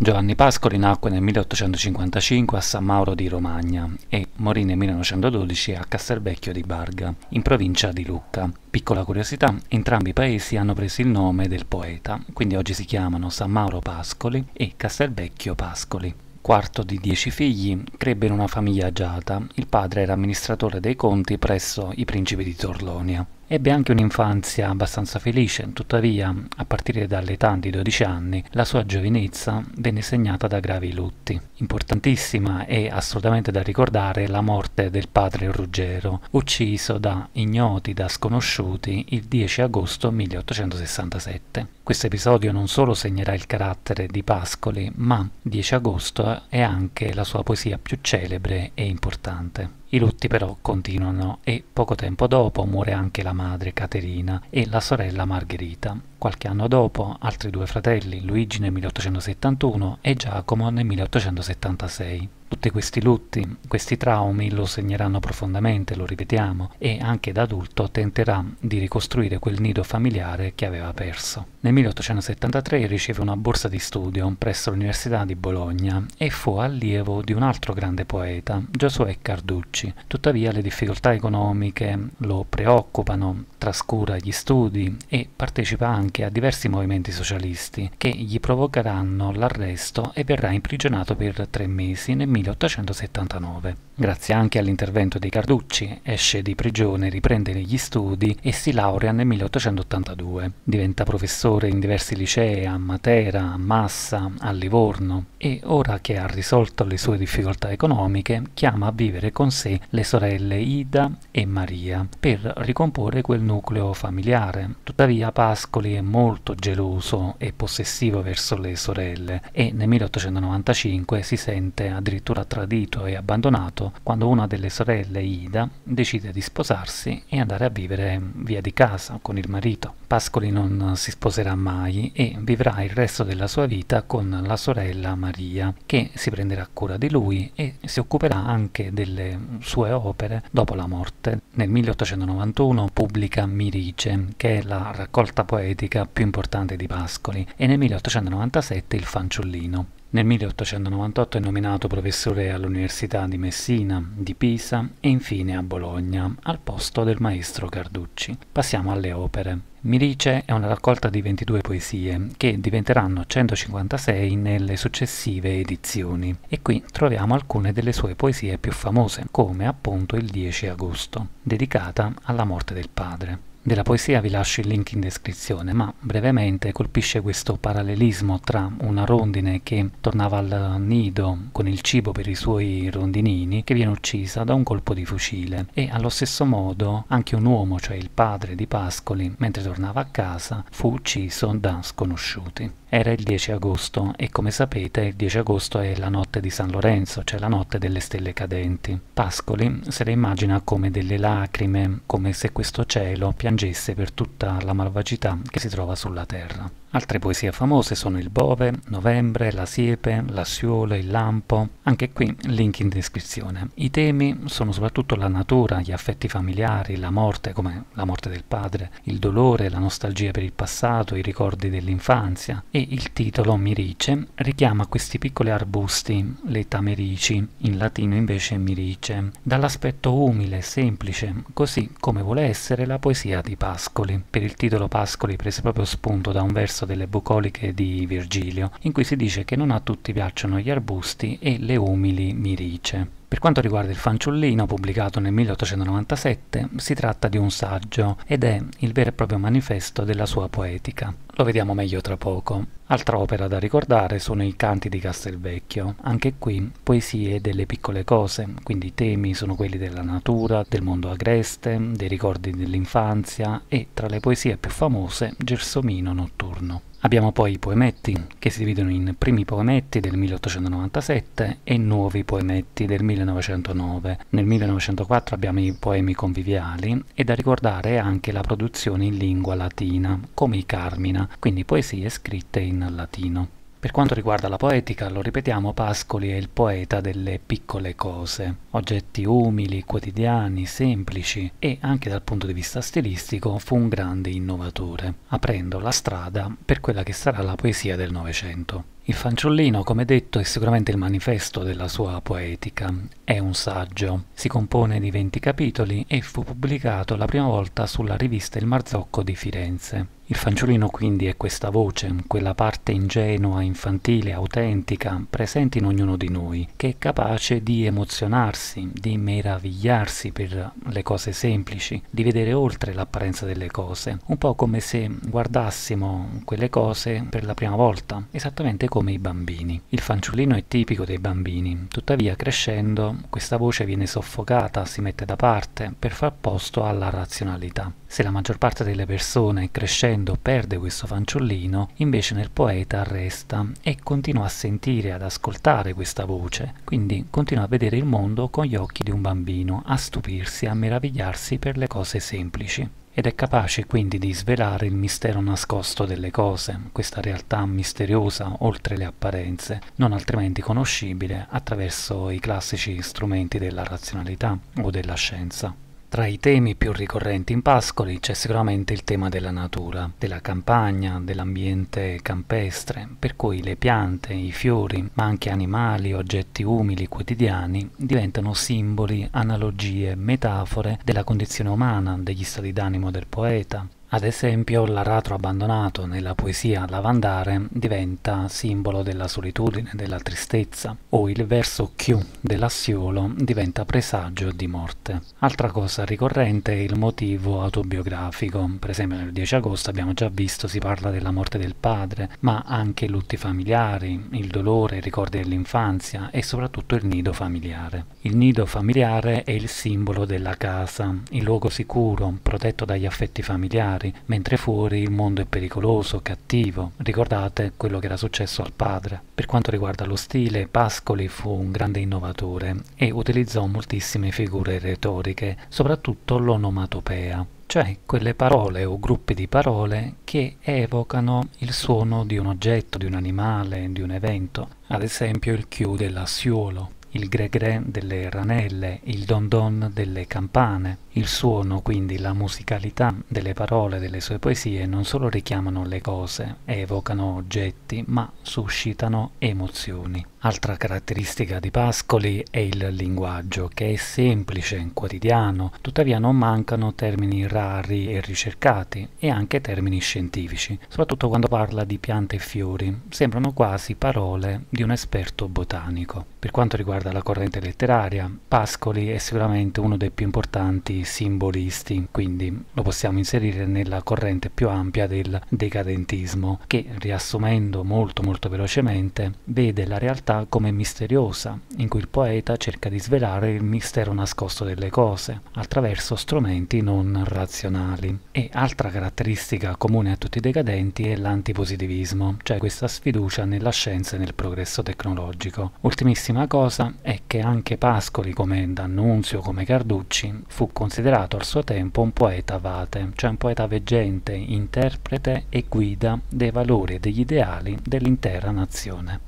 Giovanni Pascoli nacque nel 1855 a San Mauro di Romagna e morì nel 1912 a Castelvecchio di Barga, in provincia di Lucca. Piccola curiosità, entrambi i paesi hanno preso il nome del poeta, quindi oggi si chiamano San Mauro Pascoli e Castelvecchio Pascoli. Quarto di dieci figli, crebbe in una famiglia agiata. Il padre era amministratore dei conti presso i principi di Torlonia. Ebbe anche un'infanzia abbastanza felice, tuttavia, a partire dall'età di 12 anni, la sua giovinezza venne segnata da gravi lutti. Importantissima e assolutamente da ricordare la morte del padre Ruggero, ucciso da ignoti, da sconosciuti, il 10 agosto 1867. Questo episodio non solo segnerà il carattere di Pascoli, ma 10 agosto è anche la sua poesia più celebre e importante. I lutti però continuano e poco tempo dopo muore anche la madre Caterina e la sorella Margherita. Qualche anno dopo altri due fratelli, Luigi nel 1871 e Giacomo nel 1876. Tutti questi lutti, questi traumi lo segneranno profondamente, lo ripetiamo, e anche da adulto tenterà di ricostruire quel nido familiare che aveva perso. Nel 1873 riceve una borsa di studio presso l'Università di Bologna e fu allievo di un altro grande poeta, Giosuè Carducci. Tuttavia le difficoltà economiche lo preoccupano, trascura gli studi e partecipa anche a diversi movimenti socialisti che gli provocheranno l'arresto e verrà imprigionato per tre mesi nel 1879. Grazie anche all'intervento dei Carducci, esce di prigione, riprende gli studi e si laurea nel 1882. Diventa professore in diversi licei a Matera, a Massa, a Livorno e ora che ha risolto le sue difficoltà economiche chiama a vivere con sé le sorelle Ida e Maria per ricomporre quel nucleo familiare. Tuttavia Pascoli è molto geloso e possessivo verso le sorelle e nel 1895 si sente addirittura addirittura tradito e abbandonato quando una delle sorelle, Ida, decide di sposarsi e andare a vivere via di casa con il marito. Pascoli non si sposerà mai e vivrà il resto della sua vita con la sorella Maria, che si prenderà cura di lui e si occuperà anche delle sue opere dopo la morte. Nel 1891 pubblica Mirice, che è la raccolta poetica più importante di Pascoli, e nel 1897 Il fanciullino. Nel 1898 è nominato professore all'Università di Messina, di Pisa e infine a Bologna, al posto del maestro Carducci. Passiamo alle opere. Mirice è una raccolta di 22 poesie che diventeranno 156 nelle successive edizioni e qui troviamo alcune delle sue poesie più famose, come appunto il 10 agosto, dedicata alla morte del padre della poesia vi lascio il link in descrizione, ma brevemente colpisce questo parallelismo tra una rondine che tornava al nido con il cibo per i suoi rondinini, che viene uccisa da un colpo di fucile, e allo stesso modo anche un uomo, cioè il padre di Pascoli, mentre tornava a casa, fu ucciso da sconosciuti. Era il 10 agosto e come sapete il 10 agosto è la notte di San Lorenzo, cioè la notte delle stelle cadenti. Pascoli se le immagina come delle lacrime, come se questo cielo piangesse piangesse per tutta la malvagità che si trova sulla terra. Altre poesie famose sono il Bove, Novembre, la Siepe, l'Assiolo, il Lampo, anche qui link in descrizione. I temi sono soprattutto la natura, gli affetti familiari, la morte come la morte del padre, il dolore, la nostalgia per il passato, i ricordi dell'infanzia e il titolo Mirice richiama questi piccoli arbusti, le tamerici, in latino invece mirice, dall'aspetto umile, semplice, così come vuole essere la poesia di Pascoli. Per il titolo Pascoli prese proprio spunto da un verso testo delle bucoliche di Virgilio, in cui si dice che non a tutti piacciono gli arbusti e le umili mirice. Per quanto riguarda il fanciullino, pubblicato nel 1897, si tratta di un saggio ed è il vero e proprio manifesto della sua poetica. Lo vediamo meglio tra poco. Altra opera da ricordare sono i canti di Castelvecchio, anche qui poesie delle piccole cose, quindi i temi sono quelli della natura, del mondo agreste, dei ricordi dell'infanzia e tra le poesie più famose Gersomino notturno. Abbiamo poi i poemetti, che si dividono in primi poemetti del 1897 e nuovi poemetti del 1909. Nel 1904 abbiamo i poemi conviviali e da ricordare anche la produzione in lingua latina, come i Carmina, quindi poesie scritte in latino. Per quanto riguarda la poetica, lo ripetiamo, Pascoli è il poeta delle piccole cose, oggetti umili, quotidiani, semplici e anche dal punto di vista stilistico fu un grande innovatore, aprendo la strada per quella che sarà la poesia del Novecento. Il fanciullino, come detto, è sicuramente il manifesto della sua poetica. È un saggio. Si compone di 20 capitoli e fu pubblicato la prima volta sulla rivista Il Marzocco di Firenze. Il fanciullino quindi è questa voce, quella parte ingenua, infantile, autentica, presente in ognuno di noi, che è capace di emozionarsi, di meravigliarsi per le cose semplici, di vedere oltre l'apparenza delle cose, un po' come se guardassimo quelle cose per la prima volta, esattamente come come i bambini. Il fanciullino è tipico dei bambini, tuttavia crescendo questa voce viene soffocata, si mette da parte per far posto alla razionalità. Se la maggior parte delle persone crescendo perde questo fanciullino, invece nel poeta resta e continua a sentire, ad ascoltare questa voce, quindi continua a vedere il mondo con gli occhi di un bambino, a stupirsi, a meravigliarsi per le cose semplici ed è capace quindi di svelare il mistero nascosto delle cose, questa realtà misteriosa oltre le apparenze, non altrimenti conoscibile attraverso i classici strumenti della razionalità o della scienza. Tra i temi più ricorrenti in Pascoli c'è sicuramente il tema della natura, della campagna, dell'ambiente campestre, per cui le piante, i fiori, ma anche animali, oggetti umili quotidiani diventano simboli, analogie, metafore della condizione umana, degli stati d'animo del poeta, ad esempio l'aratro abbandonato nella poesia Lavandare diventa simbolo della solitudine, della tristezza, o il verso Q dell'assiolo diventa presagio di morte. Altra cosa ricorrente è il motivo autobiografico, per esempio nel 10 agosto abbiamo già visto si parla della morte del padre, ma anche i lutti familiari, il dolore, i ricordi dell'infanzia e soprattutto il nido familiare. Il nido familiare è il simbolo della casa, il luogo sicuro, protetto dagli affetti familiari, familiari, mentre fuori il mondo è pericoloso, cattivo. Ricordate quello che era successo al padre. Per quanto riguarda lo stile, Pascoli fu un grande innovatore e utilizzò moltissime figure retoriche, soprattutto l'onomatopea cioè quelle parole o gruppi di parole che evocano il suono di un oggetto, di un animale, di un evento, ad esempio il chiù dell'assiolo il gregre delle ranelle, il don don delle campane. Il suono, quindi la musicalità delle parole delle sue poesie non solo richiamano le cose evocano oggetti, ma suscitano emozioni. Altra caratteristica di Pascoli è il linguaggio, che è semplice, quotidiano, tuttavia non mancano termini rari e ricercati e anche termini scientifici, soprattutto quando parla di piante e fiori, sembrano quasi parole di un esperto botanico. Per quanto riguarda riguarda la corrente letteraria. Pascoli è sicuramente uno dei più importanti simbolisti, quindi lo possiamo inserire nella corrente più ampia del decadentismo, che riassumendo molto molto velocemente vede la realtà come misteriosa, in cui il poeta cerca di svelare il mistero nascosto delle cose attraverso strumenti non razionali. E altra caratteristica comune a tutti i decadenti è l'antipositivismo, cioè questa sfiducia nella scienza e nel progresso tecnologico. Ultimissima cosa, differenza è che anche Pascoli, come D'Annunzio, come Carducci, fu considerato al suo tempo un poeta vate, cioè un poeta veggente, interprete e guida dei valori e degli ideali dell'intera nazione.